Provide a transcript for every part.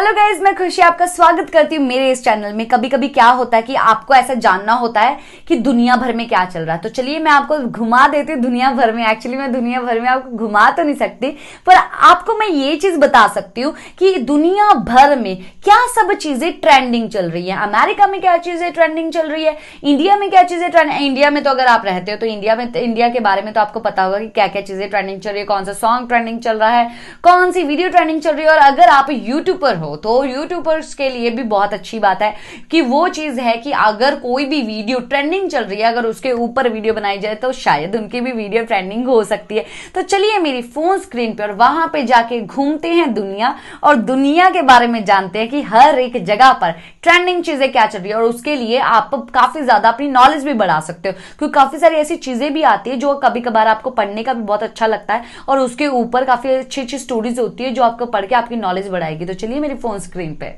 hello guys मैं खुशी आपका स्वागत करती हूँ मेरे इस चैनल में कभी कभी क्या होता है कि आपको ऐसा जानना होता है कि दुनिया भर में क्या चल रहा है तो चलिए मैं आपको घुमा देती हूँ दुनिया भर में एक्चुअली मैं दुनिया भर में आपको घुमा तो नहीं सकती पर आपको मैं ये चीज बता सकती हूँ कि दुनिया भर में क्या सब चीजें ट्रेंडिंग चल रही है अमेरिका में क्या चीजें ट्रेंडिंग चल रही है इंडिया में क्या चीजें ट्रेंड इंडिया में तो अगर आप रहते हो तो इंडिया में इंडिया के बारे में तो आपको पता होगा कि क्या क्या चीजें ट्रेंडिंग चल रही है कौन सा सॉन्ग ट्रेंडिंग चल रहा है कौन सी वीडियो ट्रेंडिंग चल रही है और अगर आप यूट्यूब पर हो हो तो यूट्यूबर्स के लिए भी बहुत अच्छी बात है कि वो चीज़ है कि अगर कोई भी वीडियो ट्रेंडिंग चल रही है अगर उसके ऊपर वीडियो बनाई जाए तो शायद उनकी भी वीडियो ट्रेंडिंग हो सकती है तो चलिए मेरी फोन स्क्रीन पर वहां पे जाके घूमते हैं दुनिया और दुनिया के बारे में जानते हैं कि हर एक जगह पर ट्रेंडिंग चीजें क्या चल रही है और उसके लिए आप काफी ज्यादा अपनी नॉलेज भी बढ़ा सकते हो क्योंकि काफी सारी ऐसी चीजें भी आती है जो कभी कभार आपको पढ़ने का भी बहुत अच्छा लगता है और उसके ऊपर काफी अच्छी अच्छी स्टोरीज होती है जो आपको पढ़ के आपकी नॉलेज बढ़ाएगी तो चलिए मेरे फोन स्क्रीन पे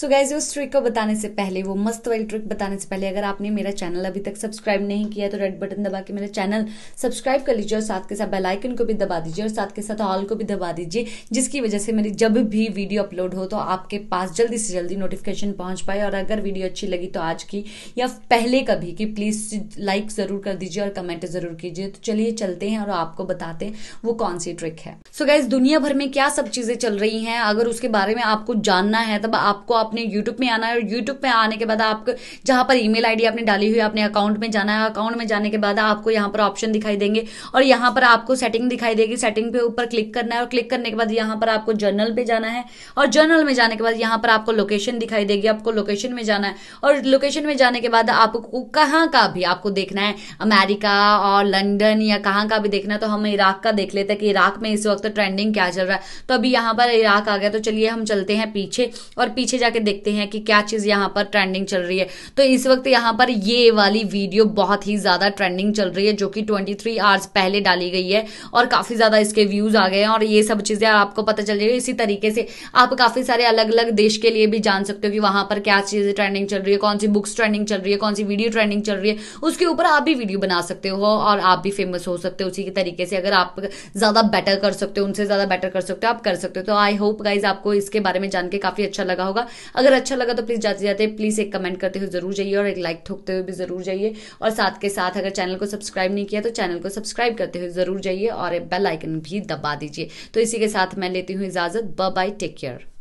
सो गाइज उस ट्रिक को बताने से पहले वो मस्त वाली ट्रिक बताने से पहले अगर आपने मेरा चैनल अभी तक सब्सक्राइब नहीं किया तो रेड बटन दबा के मेरा चैनल सब्सक्राइब कर लीजिए और साथ के साथ बेलाइकन को भी दबा दीजिए और साथ के साथ ऑल को भी दबा दीजिए जिसकी वजह से मेरी जब भी वीडियो अपलोड हो तो आपके पास जल्दी से जल्दी नोटिफिकेशन पहुंच पाए और अगर वीडियो अच्छी लगी तो आज की या पहले कभी की प्लीज़ लाइक ज़रूर कर दीजिए और कमेंट ज़रूर कीजिए तो चलिए चलते हैं और आपको बताते हैं वो कौन सी ट्रिक है सो गाइज गैस दुनिया भर में क्या सब चीज़ें चल रही हैं अगर उसके बारे में आपको जानना है तब आपको आप आपने यूट्यूब में आना है और यूट्यूब में आने के बाद आपको जहां पर ईमेल आईडी आपने डाली हुई अपने अकाउंट में जाना है अकाउंट में जाने के बाद आपको यहां पर ऑप्शन दिखाई देंगे और यहां पर आपको सेटिंग दिखाई देगी सेटिंग पे ऊपर क्लिक करना है और क्लिक करने के बाद यहां पर आपको जर्नल पे जाना है और जर्नल में जाने के बाद यहां पर आपको लोकेशन दिखाई देगी आपको लोकेशन में जाना है और लोकेशन में जाने के बाद आपको कहां का भी आपको देखना है अमेरिका और लंडन या कहां का भी देखना है तो हम इराक का देख लेते हैं कि इराक में इस वक्त ट्रेंडिंग क्या चल रहा है तो अभी यहां पर इराक आ गया तो चलिए हम चलते हैं पीछे और पीछे जाके जाके देखते हैं कि क्या चीज़ यहाँ पर ट्रेंडिंग चल रही है तो इस वक्त यहाँ पर ये वाली वीडियो बहुत ही ज़्यादा ट्रेंडिंग चल रही है जो कि ट्वेंटी थ्री आवर्स पहले डाली गई है और काफ़ी ज़्यादा इसके व्यूज़ आ गए हैं और ये सब चीज़ें आपको पता चल जाएगी इसी तरीके से आप काफ़ी सारे अलग अलग देश के लिए भी जान सकते हो कि वहां पर क्या चीज़ें ट्रेंडिंग चल रही है कौन सी बुक्स ट्रेंडिंग चल रही है कौन सी वीडियो ट्रेंडिंग चल रही है उसके ऊपर आप भी वीडियो बना सकते हो और आप भी फेमस हो सकते हो उसी के तरीके से अगर आप ज़्यादा बेटर कर सकते हो उनसे ज़्यादा बेटर कर सकते हो आप कर सकते हो तो आई होप गाइज आपको इसके बारे में जान के काफ़ी अच्छा लगा होगा अगर अच्छा लगा तो प्लीज़ जाते जाते प्लीज़ एक कमेंट करते हुए ज़रूर जाइए और एक लाइक ठोकते हुए भी ज़रूर जाइए और साथ के साथ अगर चैनल को सब्सक्राइब नहीं किया तो चैनल को सब्सक्राइब करते हुए ज़रूर जाइए और बेल आइकन भी दबा दीजिए तो इसी के साथ मैं लेती हूँ इजाज़त ब बाय टेक केयर